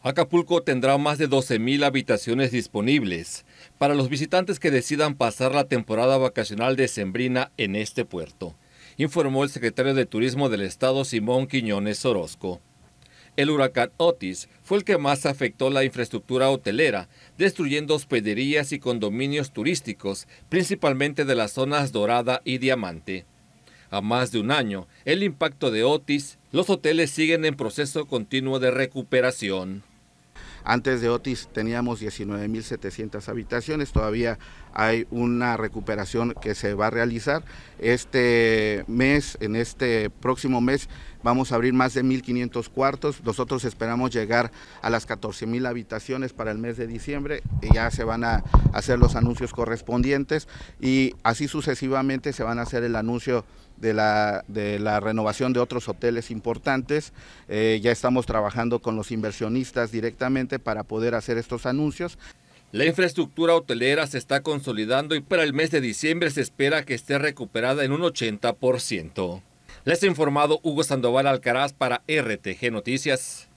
Acapulco tendrá más de 12.000 habitaciones disponibles para los visitantes que decidan pasar la temporada vacacional de Sembrina en este puerto, informó el secretario de Turismo del Estado Simón Quiñones Orozco. El huracán Otis fue el que más afectó la infraestructura hotelera, destruyendo hospederías y condominios turísticos, principalmente de las zonas Dorada y Diamante. A más de un año, el impacto de Otis los hoteles siguen en proceso continuo de recuperación. Antes de Otis teníamos 19.700 habitaciones, todavía hay una recuperación que se va a realizar. Este mes, en este próximo mes, vamos a abrir más de 1.500 cuartos. Nosotros esperamos llegar a las 14.000 habitaciones para el mes de diciembre. Y ya se van a hacer los anuncios correspondientes y así sucesivamente se van a hacer el anuncio de la, renovación de otros hoteles importantes. Eh, ya estamos trabajando con los inversionistas directamente para poder hacer estos anuncios. La infraestructura hotelera se está consolidando y para el mes de diciembre se espera que esté recuperada en un 80%. Les ha informado Hugo Sandoval Alcaraz para RTG Noticias.